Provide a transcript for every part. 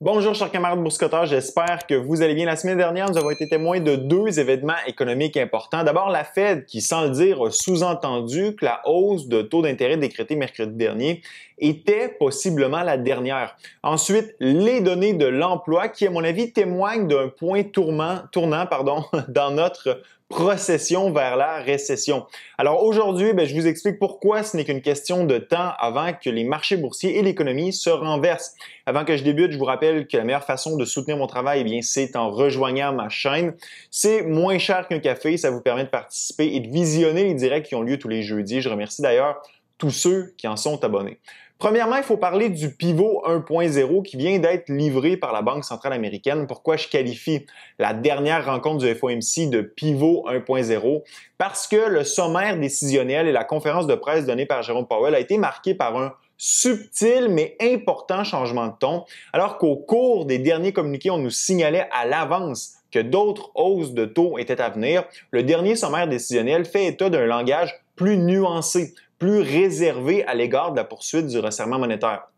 Bonjour, chers camarades boursicoteur. J'espère que vous allez bien. La semaine dernière, nous avons été témoins de deux événements économiques importants. D'abord, la Fed, qui, sans le dire, a sous-entendu que la hausse de taux d'intérêt décrétée mercredi dernier était possiblement la dernière. Ensuite, les données de l'emploi, qui, à mon avis, témoignent d'un point tournant, tournant pardon, dans notre procession vers la récession. Alors aujourd'hui, ben, je vous explique pourquoi ce n'est qu'une question de temps avant que les marchés boursiers et l'économie se renversent. Avant que je débute, je vous rappelle que la meilleure façon de soutenir mon travail, eh bien, c'est en rejoignant ma chaîne. C'est moins cher qu'un café, ça vous permet de participer et de visionner les directs qui ont lieu tous les jeudis. Je remercie d'ailleurs tous ceux qui en sont abonnés. Premièrement, il faut parler du pivot 1.0 qui vient d'être livré par la Banque centrale américaine. Pourquoi je qualifie la dernière rencontre du FOMC de pivot 1.0? Parce que le sommaire décisionnel et la conférence de presse donnée par Jérôme Powell a été marqué par un subtil mais important changement de ton, alors qu'au cours des derniers communiqués, on nous signalait à l'avance que d'autres hausses de taux étaient à venir, le dernier sommaire décisionnel fait état d'un langage plus nuancé, plus réservé à l'égard de la poursuite du resserrement monétaire.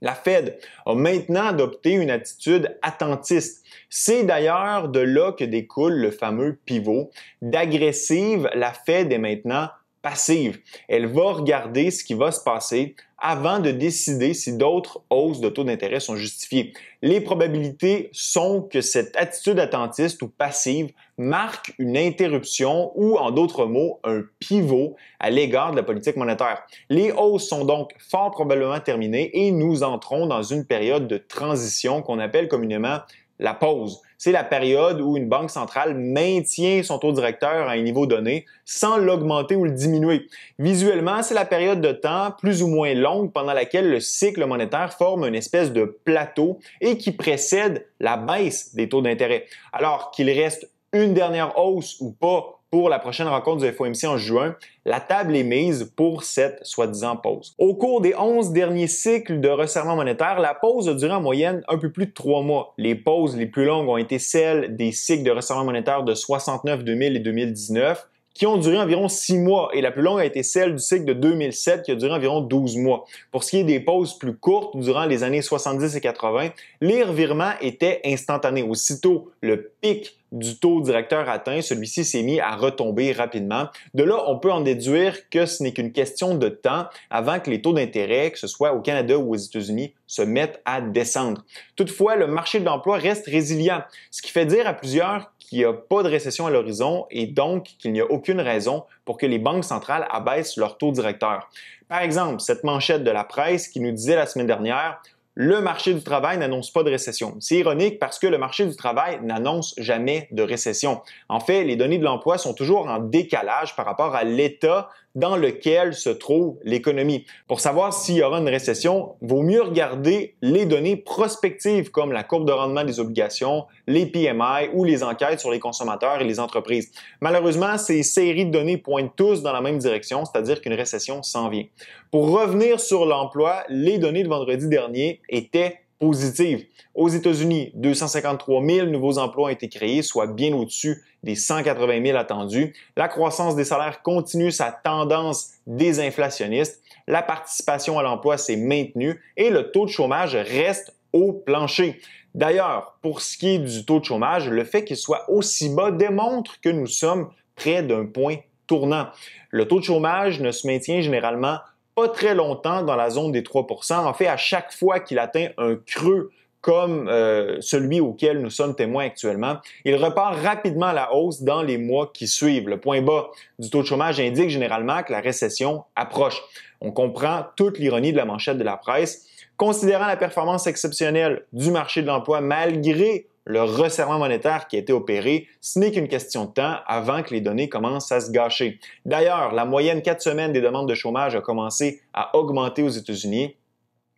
La Fed a maintenant adopté une attitude attentiste. C'est d'ailleurs de là que découle le fameux pivot. D'agressive, la Fed est maintenant passive. Elle va regarder ce qui va se passer avant de décider si d'autres hausses de taux d'intérêt sont justifiées. Les probabilités sont que cette attitude attentiste ou passive marque une interruption ou, en d'autres mots, un pivot à l'égard de la politique monétaire. Les hausses sont donc fort probablement terminées et nous entrons dans une période de transition qu'on appelle communément la pause. C'est la période où une banque centrale maintient son taux directeur à un niveau donné sans l'augmenter ou le diminuer. Visuellement, c'est la période de temps plus ou moins longue pendant laquelle le cycle monétaire forme une espèce de plateau et qui précède la baisse des taux d'intérêt. Alors qu'il reste une dernière hausse ou pas pour la prochaine rencontre du FOMC en juin, la table est mise pour cette soi-disant pause. Au cours des 11 derniers cycles de resserrement monétaire, la pause a duré en moyenne un peu plus de trois mois. Les pauses les plus longues ont été celles des cycles de resserrement monétaire de 69, 2000 et 2019 qui ont duré environ six mois et la plus longue a été celle du cycle de 2007 qui a duré environ 12 mois. Pour ce qui est des pauses plus courtes durant les années 70 et 80, les revirements étaient instantanés. Aussitôt le pic du taux directeur atteint, celui-ci s'est mis à retomber rapidement. De là, on peut en déduire que ce n'est qu'une question de temps avant que les taux d'intérêt, que ce soit au Canada ou aux États-Unis, se mettent à descendre. Toutefois, le marché de l'emploi reste résilient, ce qui fait dire à plusieurs qu'il n'y a pas de récession à l'horizon et donc qu'il n'y a aucune raison pour que les banques centrales abaissent leur taux directeur. Par exemple, cette manchette de la presse qui nous disait la semaine dernière le marché du travail n'annonce pas de récession. C'est ironique parce que le marché du travail n'annonce jamais de récession. En fait, les données de l'emploi sont toujours en décalage par rapport à l'état dans lequel se trouve l'économie. Pour savoir s'il y aura une récession, vaut mieux regarder les données prospectives comme la courbe de rendement des obligations, les PMI ou les enquêtes sur les consommateurs et les entreprises. Malheureusement, ces séries de données pointent tous dans la même direction, c'est-à-dire qu'une récession s'en vient. Pour revenir sur l'emploi, les données de vendredi dernier étaient positive. Aux États-Unis, 253 000 nouveaux emplois ont été créés, soit bien au-dessus des 180 000 attendus. La croissance des salaires continue sa tendance désinflationniste. La participation à l'emploi s'est maintenue et le taux de chômage reste au plancher. D'ailleurs, pour ce qui est du taux de chômage, le fait qu'il soit aussi bas démontre que nous sommes près d'un point tournant. Le taux de chômage ne se maintient généralement pas très longtemps dans la zone des 3 En fait, à chaque fois qu'il atteint un creux comme euh, celui auquel nous sommes témoins actuellement, il repart rapidement à la hausse dans les mois qui suivent. Le point bas du taux de chômage indique généralement que la récession approche. On comprend toute l'ironie de la manchette de la presse. Considérant la performance exceptionnelle du marché de l'emploi malgré le resserrement monétaire qui a été opéré, ce n'est qu'une question de temps avant que les données commencent à se gâcher. D'ailleurs, la moyenne quatre semaines des demandes de chômage a commencé à augmenter aux États-Unis.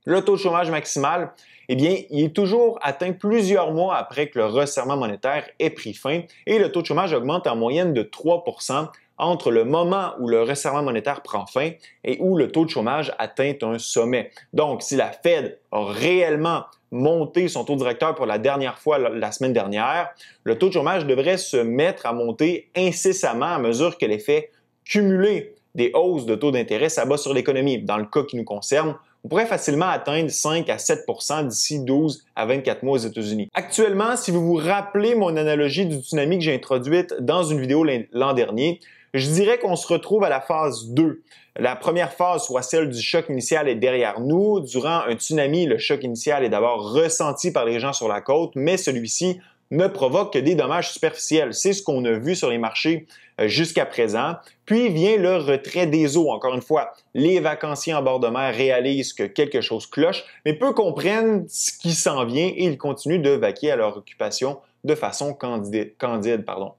Le taux de chômage maximal, eh bien, il est toujours atteint plusieurs mois après que le resserrement monétaire ait pris fin et le taux de chômage augmente en moyenne de 3 entre le moment où le resserrement monétaire prend fin et où le taux de chômage atteint un sommet. Donc, si la Fed a réellement monté son taux directeur pour la dernière fois la semaine dernière, le taux de chômage devrait se mettre à monter incessamment à mesure que l'effet cumulé des hausses de taux d'intérêt s'abat sur l'économie. Dans le cas qui nous concerne, on pourrait facilement atteindre 5 à 7 d'ici 12 à 24 mois aux États-Unis. Actuellement, si vous vous rappelez mon analogie du tsunami que j'ai introduite dans une vidéo l'an dernier, je dirais qu'on se retrouve à la phase 2. La première phase, soit celle du choc initial, est derrière nous. Durant un tsunami, le choc initial est d'abord ressenti par les gens sur la côte, mais celui-ci ne provoque que des dommages superficiels. C'est ce qu'on a vu sur les marchés euh, jusqu'à présent. Puis vient le retrait des eaux. Encore une fois, les vacanciers en bord de mer réalisent que quelque chose cloche, mais peu comprennent ce qui s'en vient et ils continuent de vaquer à leur occupation de façon candide. candide pardon.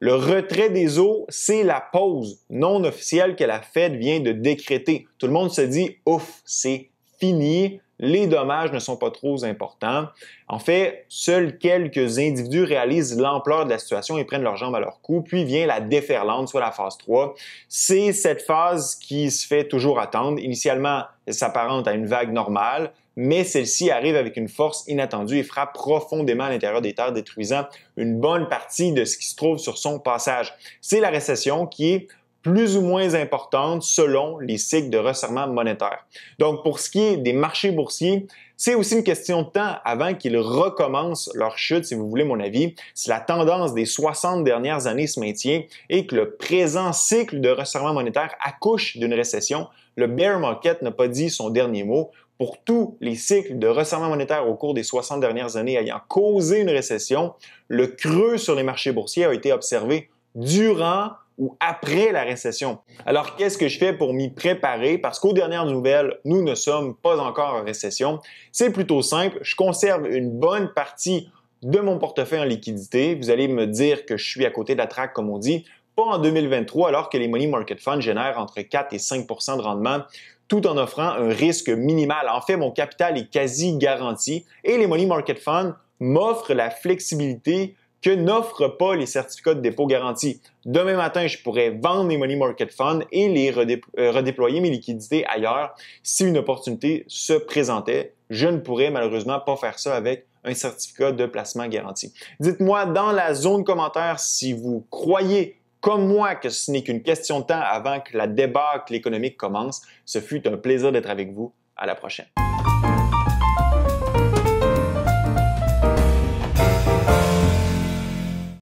Le retrait des eaux, c'est la pause non officielle que la Fed vient de décréter. Tout le monde se dit, ouf, c'est fini, les dommages ne sont pas trop importants. En fait, seuls quelques individus réalisent l'ampleur de la situation et prennent leurs jambes à leur cou, puis vient la déferlante, soit la phase 3. C'est cette phase qui se fait toujours attendre. Initialement, elle s'apparente à une vague normale, mais celle-ci arrive avec une force inattendue et frappe profondément à l'intérieur des terres, détruisant une bonne partie de ce qui se trouve sur son passage. C'est la récession qui est plus ou moins importantes selon les cycles de resserrement monétaire. Donc, pour ce qui est des marchés boursiers, c'est aussi une question de temps avant qu'ils recommencent leur chute, si vous voulez mon avis. Si la tendance des 60 dernières années se maintient et que le présent cycle de resserrement monétaire accouche d'une récession, le bear market n'a pas dit son dernier mot pour tous les cycles de resserrement monétaire au cours des 60 dernières années ayant causé une récession, le creux sur les marchés boursiers a été observé durant ou après la récession. Alors, qu'est-ce que je fais pour m'y préparer? Parce qu'aux dernières nouvelles, nous ne sommes pas encore en récession. C'est plutôt simple. Je conserve une bonne partie de mon portefeuille en liquidité. Vous allez me dire que je suis à côté de la traque, comme on dit. Pas en 2023, alors que les money market funds génèrent entre 4 et 5 de rendement tout en offrant un risque minimal. En fait, mon capital est quasi garanti et les money market funds m'offrent la flexibilité que n'offre pas les certificats de dépôt garantis. Demain matin, je pourrais vendre mes Money Market Funds et les euh, redéployer mes liquidités ailleurs si une opportunité se présentait. Je ne pourrais malheureusement pas faire ça avec un certificat de placement garanti. Dites-moi dans la zone commentaire si vous croyez comme moi que ce n'est qu'une question de temps avant que la débâcle économique commence. Ce fut un plaisir d'être avec vous. À la prochaine.